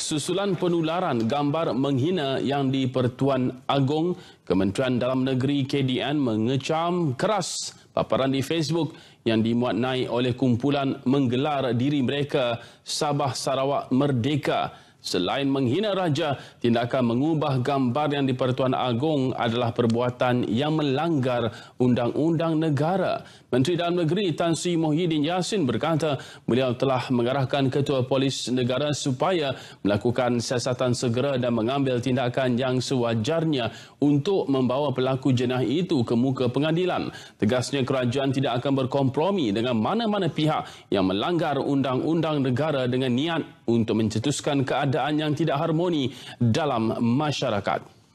susulan penularan gambar menghina yang di Pertuan Agong, Kementerian Dalam Negeri KDN mengecam keras paparan di Facebook yang dimuat naik oleh kumpulan menggelar diri mereka Sabah Sarawak Merdeka. Selain menghina raja, tindakan mengubah gambar yang dipertuan agung adalah perbuatan yang melanggar undang-undang negara. Menteri Dalam Negeri Tan Sri Mohidin Yassin berkata, beliau telah mengarahkan Ketua Polis Negara supaya melakukan siasatan segera dan mengambil tindakan yang sewajarnya untuk membawa pelaku jenah itu ke muka pengadilan. Tegasnya kerajaan tidak akan berkompromi dengan mana-mana pihak yang melanggar undang-undang negara dengan niat untuk mencetuskan keadaan yang tidak harmoni dalam masyarakat.